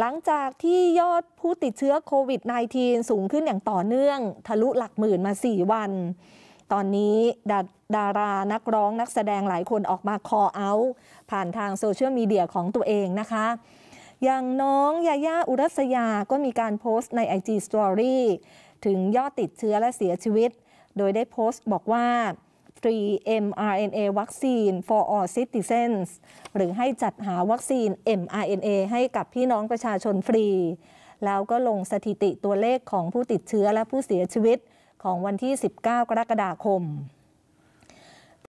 หลังจากที่ยอดผู้ติดเชื้อโควิด -19 สูงขึ้นอย่างต่อเนื่อง ทะลุหลักหมื่นมา 4 วัน ตอนนี้ ดาดารานักร้องนักแสดงหลายคนออกมาคอเอาผ่านทางโซเชียลมีเดียของตัวเองนะคะ อย่างน้องยาย่าอุรัสยาก็มีการโพสต์ใน IG Story ถึงยอดติดเชื้อและเสียชีวิต โดยได้โพสต์บอกว่า mRNA Vaccine for all citizens หรือให้จัดหาวัคซีน mRNA ให้กับพี่น้องประชาชนฟรี แล้วก็ลงสถิติตัวเลขของผู้ติดเชื้อและผู้เสียชีวิตของวันที่ 19 กรกฎาคม